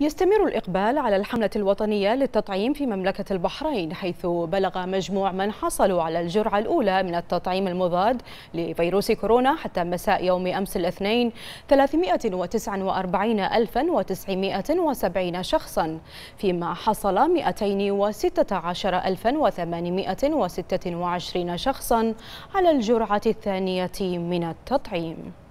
يستمر الإقبال على الحملة الوطنية للتطعيم في مملكة البحرين حيث بلغ مجموع من حصلوا على الجرعة الأولى من التطعيم المضاد لفيروس كورونا حتى مساء يوم أمس الاثنين 349970 شخصا فيما حصل 216826 شخصا على الجرعة الثانية من التطعيم